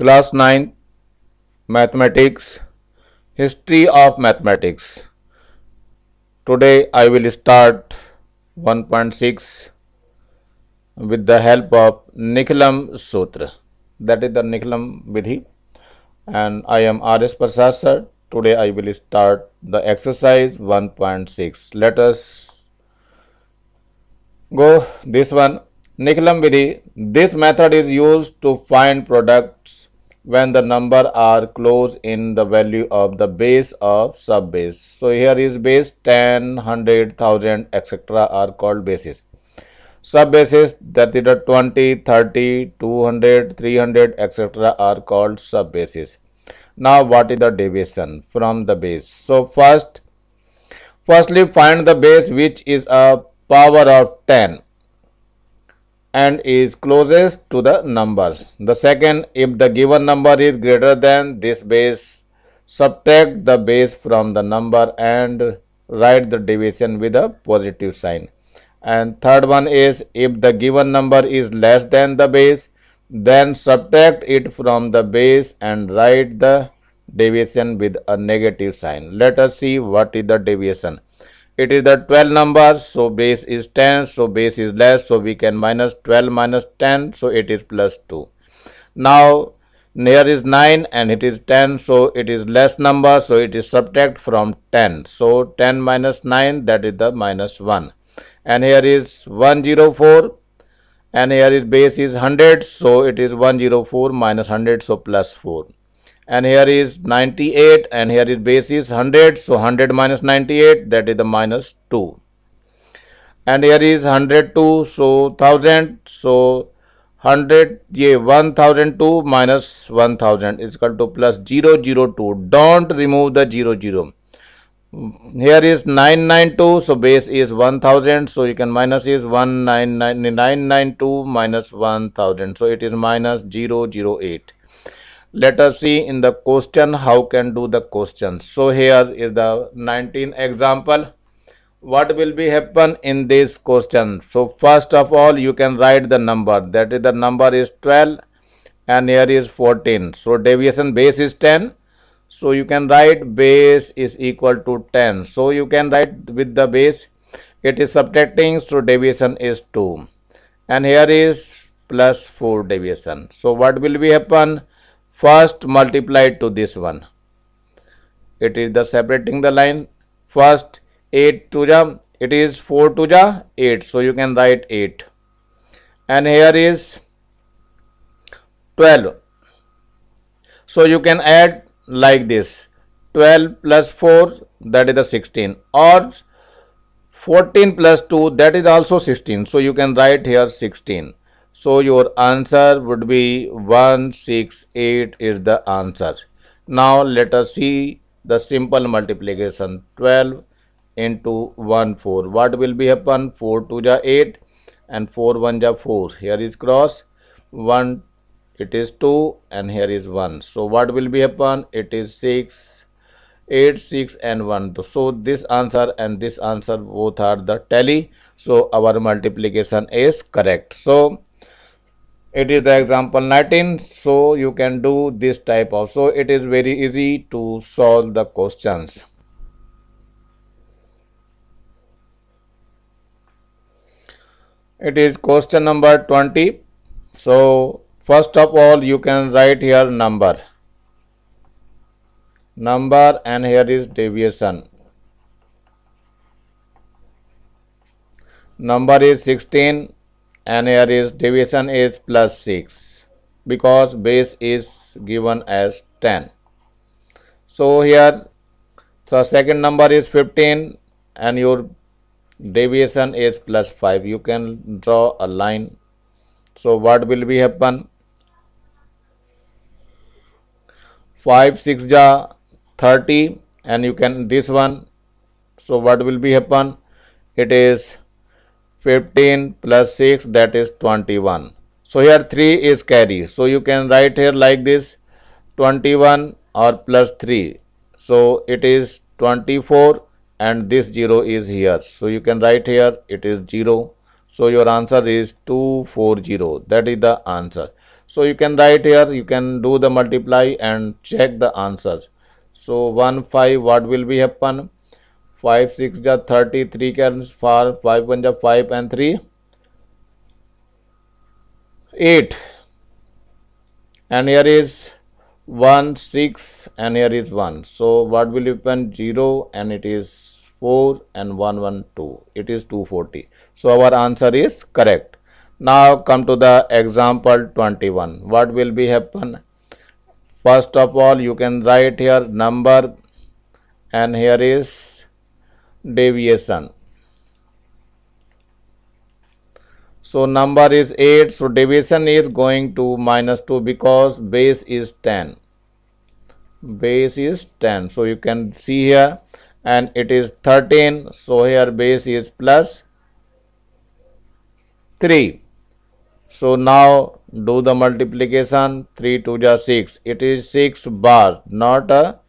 class 9 mathematics history of mathematics today i will start 1.6 with the help of Nikhilam sutra that is the Nikhilam vidhi and i am rs prasad sir today i will start the exercise 1.6 let us go this one Nikhilam vidhi this method is used to find products when the number are close in the value of the base of sub base. So here is base 10, 100, 1000 etc are called bases. Sub bases that is 20, 30, 200, 300 etc are called sub bases. Now what is the deviation from the base? So first, firstly find the base which is a power of 10 and is closest to the number. The second, if the given number is greater than this base, subtract the base from the number and write the division with a positive sign. And third one is, if the given number is less than the base, then subtract it from the base and write the deviation with a negative sign. Let us see what is the deviation it is the 12 number so base is 10 so base is less so we can minus 12 minus 10 so it is plus 2 now here is 9 and it is 10 so it is less number so it is subtract from 10 so 10 minus 9 that is the minus 1 and here is 104 and here is base is 100 so it is 104 minus 100 so plus 4 and here is 98 and here is base is 100 so 100 minus 98 that is the minus 2 and here is 102 so 1000 so 100 Yeah, 1002 minus 1000 is equal to plus 002 don't remove the 00 here is 992 so base is 1000 so you can minus is 1992 minus 1000 so it is minus 008 let us see in the question how can do the question so here is the 19 example what will be happen in this question so first of all you can write the number that is the number is 12 and here is 14 so deviation base is 10 so you can write base is equal to 10 so you can write with the base it is subtracting so deviation is 2 and here is plus 4 deviation so what will be happen first multiplied to this one. It is the separating the line. First 8 to the it is 4 to the 8. So you can write 8. And here is 12. So you can add like this 12 plus 4 that is the 16 or 14 plus 2 that is also 16. So you can write here 16 so your answer would be 168 is the answer. Now let us see the simple multiplication 12 into 1 4. What will be happen? 4 2 the 8 and 4 1 the 4. Here is cross 1 it is 2 and here is 1. So what will be happen? It is 6 8 6 and 1. So this answer and this answer both are the tally. So our multiplication is correct. So it is the example 19 so you can do this type of so it is very easy to solve the questions it is question number 20 so first of all you can write here number number and here is deviation number is 16 and here is deviation is plus 6 because base is given as 10 so here so second number is 15 and your deviation is plus 5 you can draw a line so what will be happen 5 6 ja 30 and you can this one so what will be happen it is 15 plus 6 that is 21. So here 3 is carry. So you can write here like this 21 or plus 3. So it is 24 and this 0 is here. So you can write here it is 0. So your answer is 240. That is the answer. So you can write here you can do the multiply and check the answer. So 1 5 what will be happen? Five six जा thirty three three for five. Five five जा three and and here is 1 6 and here is 1 so what will happen 0 and it is 4 and 1 1 2 it is 240 so our answer is correct now come to the example 21 what will be happen first of all you can write here number and here is deviation. So, number is 8. So, deviation is going to minus 2 because base is 10. Base is 10. So, you can see here and it is 13. So, here base is plus 3. So, now do the multiplication 3 to the 6. It is 6 bar not a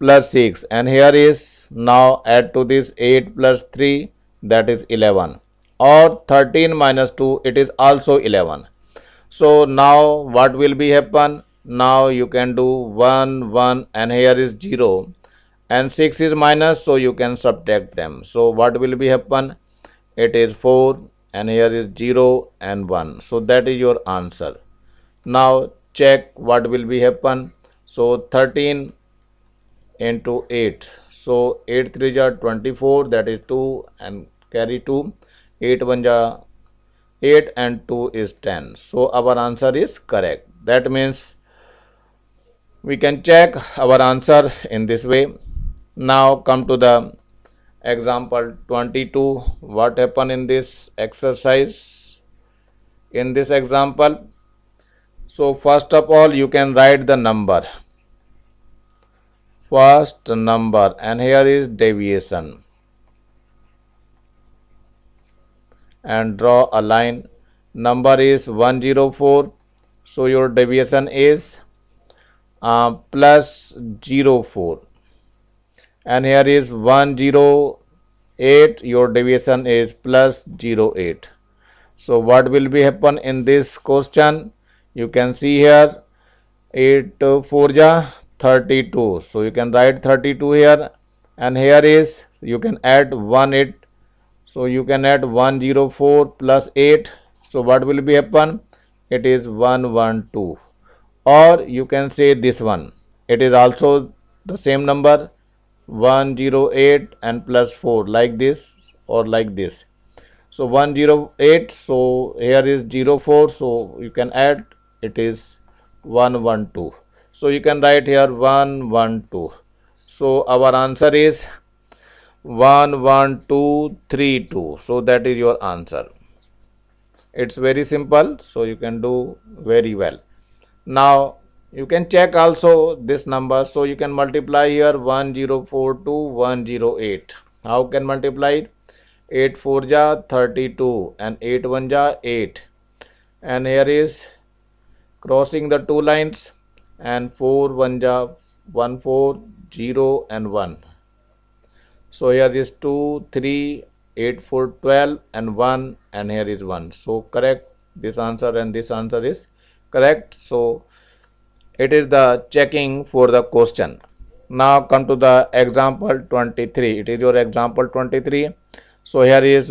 plus 6 and here is now add to this 8 plus 3 that is 11 or 13 minus 2 it is also 11 so now what will be happen now you can do 1 1 and here is 0 and 6 is minus so you can subtract them so what will be happen it is 4 and here is 0 and 1 so that is your answer now check what will be happen so 13 into 8 so 8 3 are 24 that is 2 and carry 2. 8 1 8 and 2 is 10. So our answer is correct. That means we can check our answer in this way. Now come to the example 22. What happened in this exercise? In this example, so first of all you can write the number first number and here is deviation and draw a line number is 104 so your deviation is uh, plus 04 and here is 108 your deviation is plus 08 so what will be happen in this question you can see here 8 uh, 4 ja 32 so you can write 32 here and here is you can add 1 it so you can add 104 plus 8 so what will be happen it is 112 or you can say this one it is also the same number 108 and plus 4 like this or like this so 108 so here is 04 so you can add it is 112 so you can write here 1, 1, 2. So our answer is 1, 1, 2, 3, 2. So that is your answer. It's very simple. So you can do very well. Now you can check also this number. So you can multiply here to 108. How can multiply it? 8 4 ja 32 and 8 1 ja 8 and here is crossing the two lines and 4 1 job 1 4 0 and 1 so here is 2 3 8 4 12 and 1 and here is 1 so correct this answer and this answer is correct so it is the checking for the question now come to the example 23 it is your example 23 so here is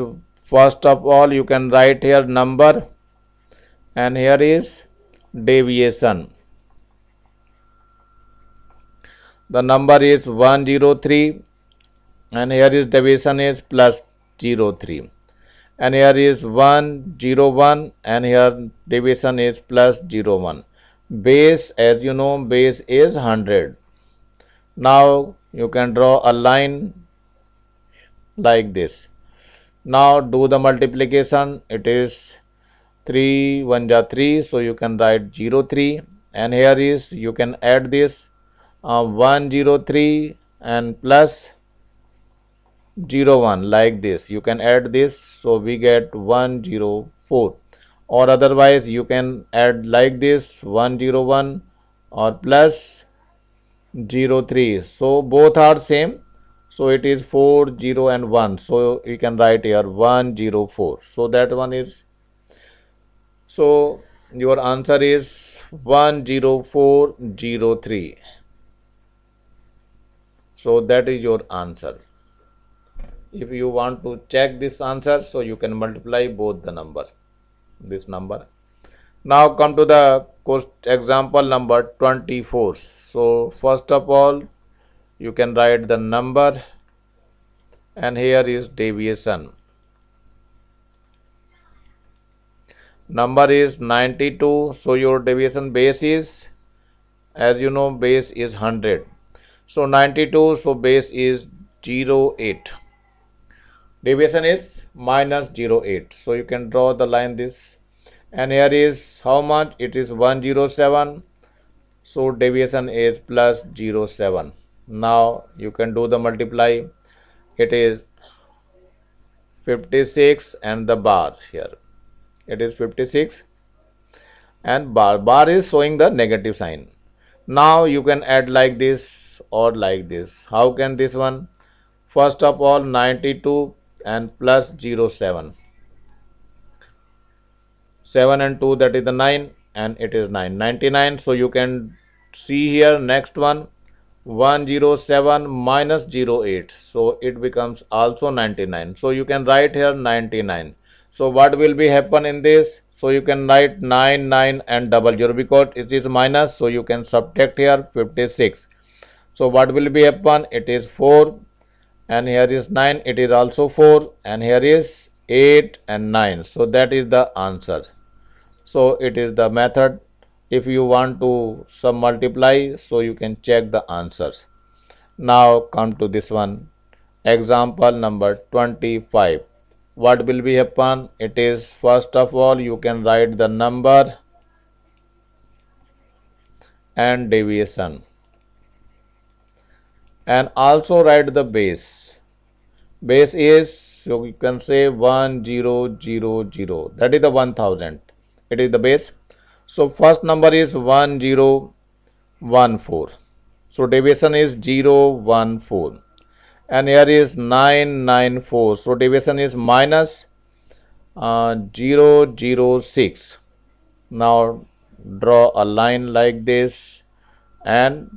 first of all you can write here number and here is deviation the number is 103 and here is division is plus 03 and here is 101 and here division is plus 01 base as you know base is 100 now you can draw a line like this now do the multiplication it is 3 1 3 so you can write 0 3 and here is you can add this uh, 103 and plus 01 like this you can add this so we get 104 or otherwise you can add like this 101 or plus 03 so both are same so it is 4 0 and 1 so you can write here 104 so that one is so your answer is 10403 so that is your answer. If you want to check this answer, so you can multiply both the number, this number. Now come to the course example number 24. So first of all, you can write the number and here is deviation. Number is 92, so your deviation base is, as you know, base is 100 so 92, so base is 08. Deviation is minus 08. So you can draw the line this. And here is how much? It is 107. So deviation is plus 07. Now you can do the multiply. It is 56 and the bar here. It is 56 and bar. Bar is showing the negative sign. Now you can add like this or like this. How can this one? First of all 92 and plus 0 7. 7 and 2 that is the 9 and it is 9. 99 so you can see here next one 107 minus 08 so it becomes also 99 so you can write here 99 so what will be happen in this so you can write 9 9 and double zero because it is minus so you can subtract here 56 so what will be happen? It is 4 and here is 9. It is also 4 and here is 8 and 9. So that is the answer. So it is the method. If you want to sub multiply, so you can check the answers. Now come to this one. Example number 25. What will be happen? It is first of all you can write the number and deviation and also write the base. Base is, so you can say 1000, that is the 1000, it is the base. So, first number is 1014. So, deviation is 014 and here is 994. So, deviation is minus, uh, 006. Now, draw a line like this and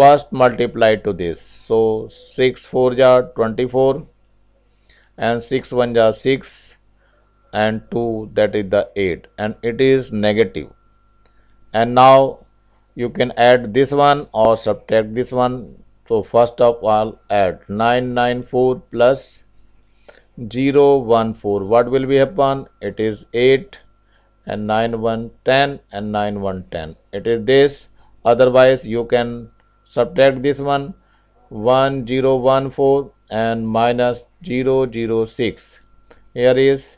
first multiply to this. So 6 4 are 24 and 6 1 are 6 and 2 that is the 8 and it is negative. And now you can add this one or subtract this one. So first of all add 994 plus 0 1 4. What will be happen? It is 8 and 9 1 10 and 9 1 10. It is this otherwise you can subtract this one 1014 and minus 006 here is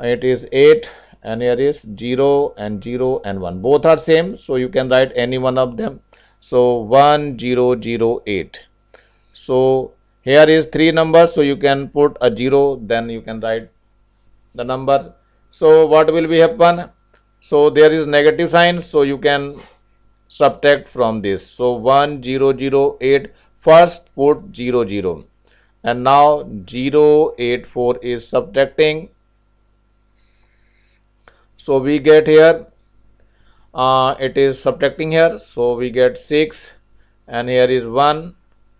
it is 8 and here is 0 and 0 and 1 both are same so you can write any one of them so 1008 so here is three numbers so you can put a 0 then you can write the number so what will be happen so there is negative sign so you can subtract from this. So 1, 0, 0, 8, first put 0, 0. And now 0, 8, 4 is subtracting. So we get here, uh, it is subtracting here. So we get 6 and here is 1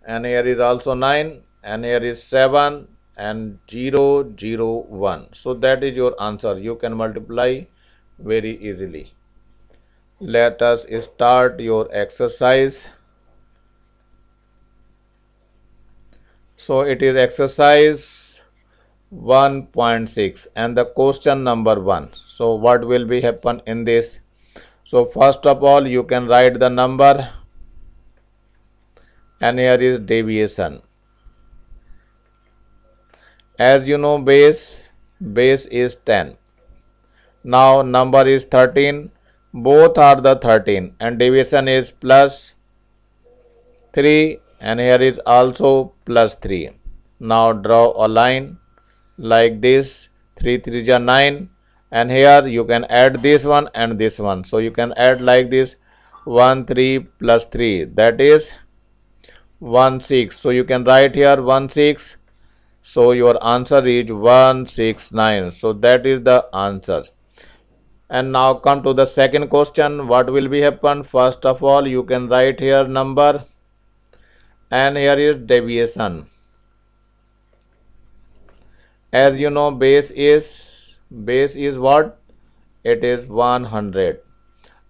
and here is also 9 and here is 7 and 0, 0, 1. So that is your answer. You can multiply very easily let us start your exercise so it is exercise 1.6 and the question number 1 so what will be happen in this so first of all you can write the number and here is deviation as you know base base is 10 now number is 13 both are the 13 and division is plus 3 and here is also plus 3. Now draw a line like this 3 3 is 9 and here you can add this one and this one. So you can add like this 1 3 plus 3 that is 1 6. So you can write here 1 6. So your answer is 169. So that is the answer and now come to the second question what will be happen first of all you can write here number and here is deviation as you know base is base is what it is 100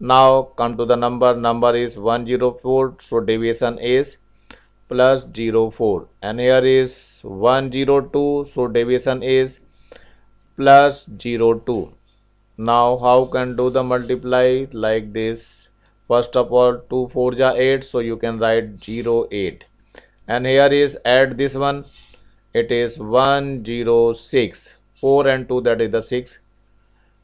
now come to the number number is 104 so deviation is plus 04 and here is 102 so deviation is plus 02 now how can do the multiply like this first of all 2 4 ja 8 so you can write 0 8 and here is add this one it is 1 0 6 4 and 2 that is the 6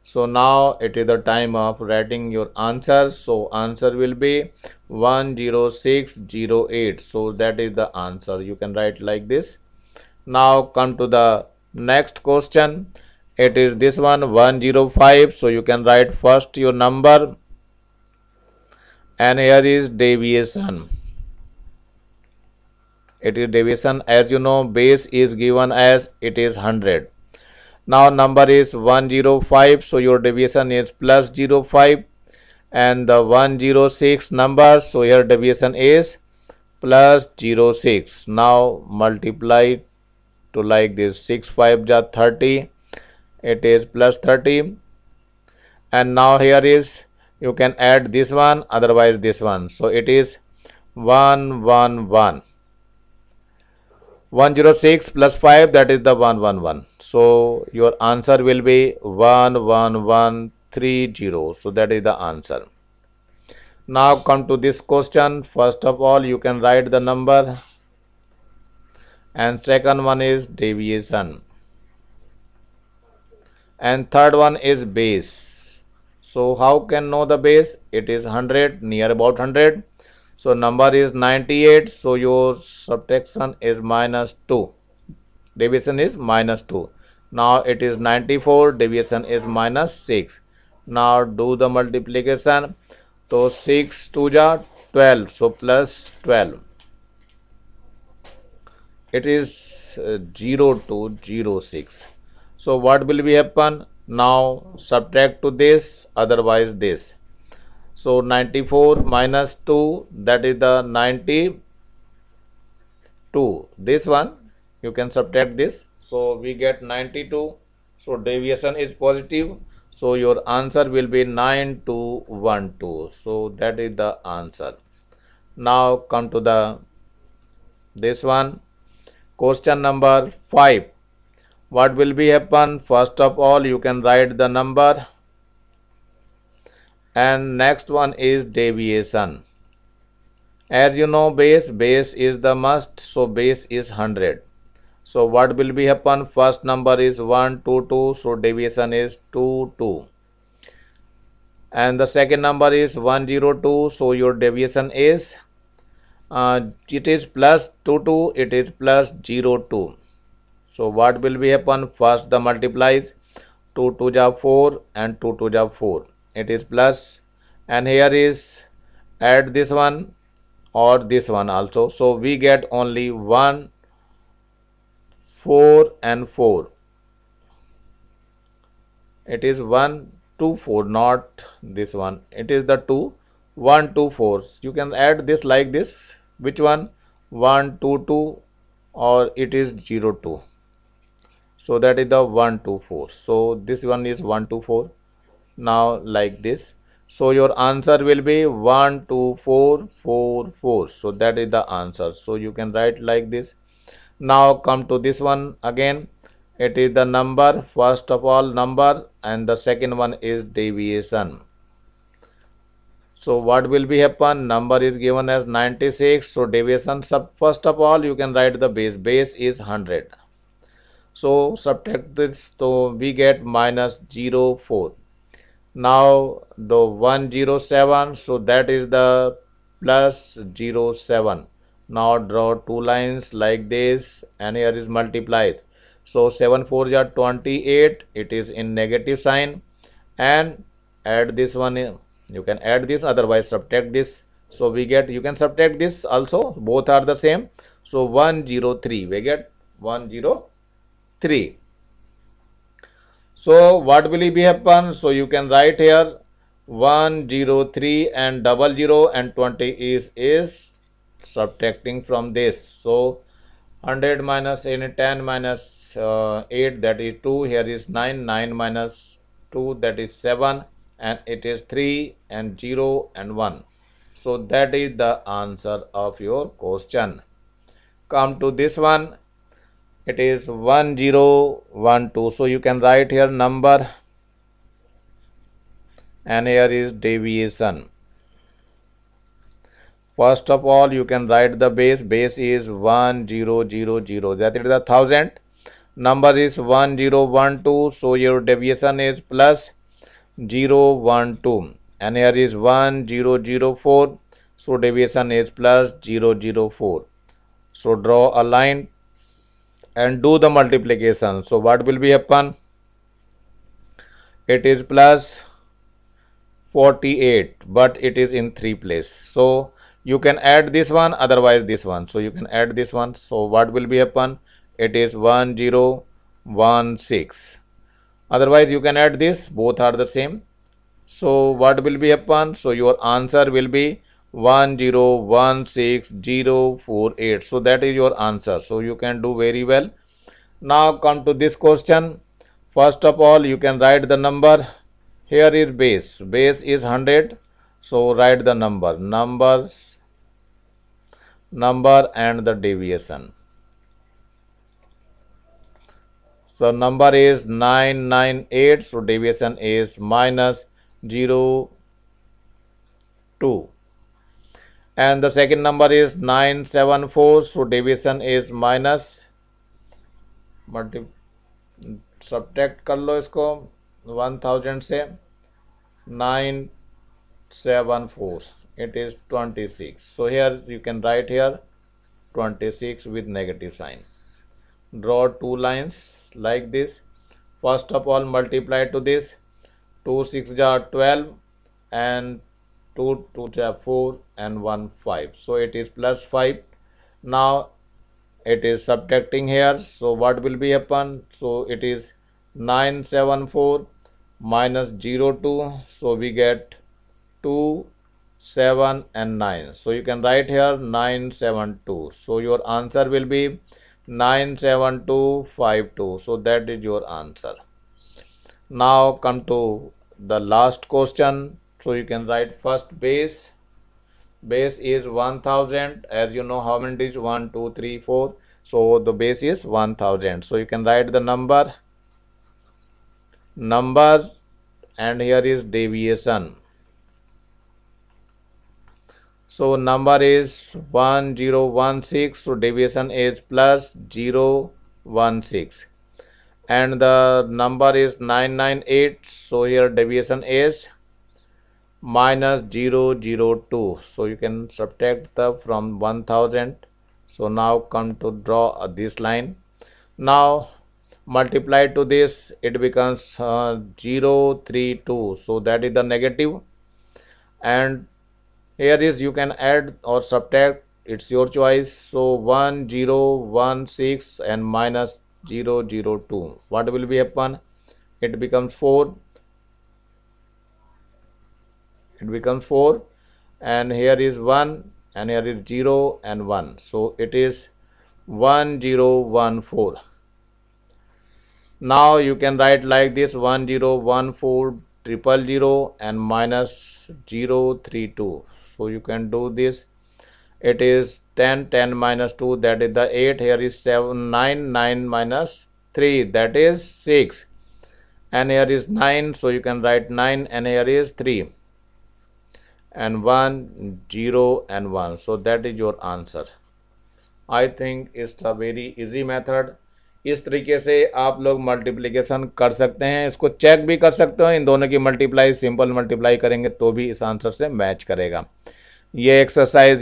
so now it is the time of writing your answer so answer will be 10608 so that is the answer you can write like this now come to the next question it is this one 105 so you can write first your number and here is deviation it is deviation as you know base is given as it is 100 now number is 105 so your deviation is plus 05 and the 106 number so here deviation is plus 06 now multiply to like this 6 5 30 it is plus 30 and now here is you can add this one otherwise this one so it is 111 106 plus 5 that is the 111 so your answer will be 11130 so that is the answer now come to this question first of all you can write the number and second one is deviation and third one is base so how can know the base it is 100 near about 100 so number is 98 so your subtraction is minus 2 deviation is minus 2 now it is 94 deviation is minus 6 now do the multiplication so 6 2 12 so plus 12 it is uh, 0 to 06 so what will be happen? Now subtract to this, otherwise this. So 94 minus 2, that is the 92. This one, you can subtract this. So we get 92. So deviation is positive. So your answer will be 9212. So that is the answer. Now come to the this one. Question number 5 what will be happen first of all you can write the number and next one is deviation as you know base base is the must so base is 100 so what will be happen first number is 1 2 2 so deviation is 2 2 and the second number is 102 so your deviation is uh, it is plus 22 it is plus 02 so what will be happen? First the multiplies 2 to the 4 and 2 to the 4. It is plus and here is add this one or this one also. So we get only 1, 4 and 4. It is 1, 2, 4 not this one. It is the 2, 1, 2, 4. You can add this like this. Which one? 1, 2, 2 or it is 0, 2 so that is the 1 2 4 so this one is 1 2 4 now like this so your answer will be 1 2 4 4 4 so that is the answer so you can write like this now come to this one again it is the number first of all number and the second one is deviation so what will be happen number is given as 96 so deviation sub first of all you can write the base base is 100 so subtract this, so we get minus 0, 04. Now the 107, so that is the plus 07. Now draw two lines like this and here is multiplied. So 7 four are 28, it is in negative sign and add this one, you can add this otherwise subtract this. So we get, you can subtract this also, both are the same. So 103, we get 103. 3. So what will be happen? So you can write here 1, 0, 3 and double 0 and 20 is is subtracting from this. So 100 minus any 10 minus, uh, 8 that is 2, here is 9, 9 minus 2 that is 7 and it is 3 and 0 and 1. So that is the answer of your question. Come to this one it is 1012 so you can write here number and here is deviation first of all you can write the base base is 1000 that is the thousand number is 1012 so your deviation is plus 012 and here is 1004 so deviation is plus 004 so draw a line and do the multiplication. So, what will be happen? It is plus 48 but it is in 3 place. So, you can add this one otherwise this one. So, you can add this one. So, what will be happen? It is 1016. Otherwise, you can add this both are the same. So, what will be happen? So, your answer will be 1016048 so that is your answer so you can do very well now come to this question first of all you can write the number here is base base is 100 so write the number numbers number and the deviation so number is 998 so deviation is minus 0 2 and the second number is 974 so division is minus Subtract. Subtract. कर लो one thousand one nine seven it is 26 so here you can write here 26 with negative sign draw two lines like this first of all multiply to this 2 6 are 12 and 2 2 4 and 1 5 so it is plus 5 now it is subtracting here so what will be happen so it is 974 minus 0 2 so we get 2 7 and 9 so you can write here 972 so your answer will be 97252 so that is your answer now come to the last question so you can write first base base is 1000 as you know how many digits 1 2 3 4 so the base is 1000 so you can write the number number and here is deviation so number is 1016 so deviation is plus 016 and the number is 998 so here deviation is minus 002 so you can subtract the from 1000 so now come to draw uh, this line now multiply to this it becomes uh, 032 so that is the negative and here is you can add or subtract it's your choice so 1016 and minus 002 what will be happen it becomes 4 it becomes 4 and here is 1 and here is 0 and 1 so it is 1014 now you can write like this 1014 triple zero and minus zero three two so you can do this it is 10 10 minus 2 that is the 8 here is 7 9 9 minus 3 that is 6 and here is 9 so you can write 9 and here is 3 and 1 0 and 1 so that is your answer I think it's a very easy method इस तरीके से आप लोग multiplication कर सकते हैं इसको check भी कर सकते हो इन दोनों की मल्टीप्लाई सिंपल मल्टीप्लाई करेंगे तो भी इस आंसर से मैच करेगा ये एक्सरसाइज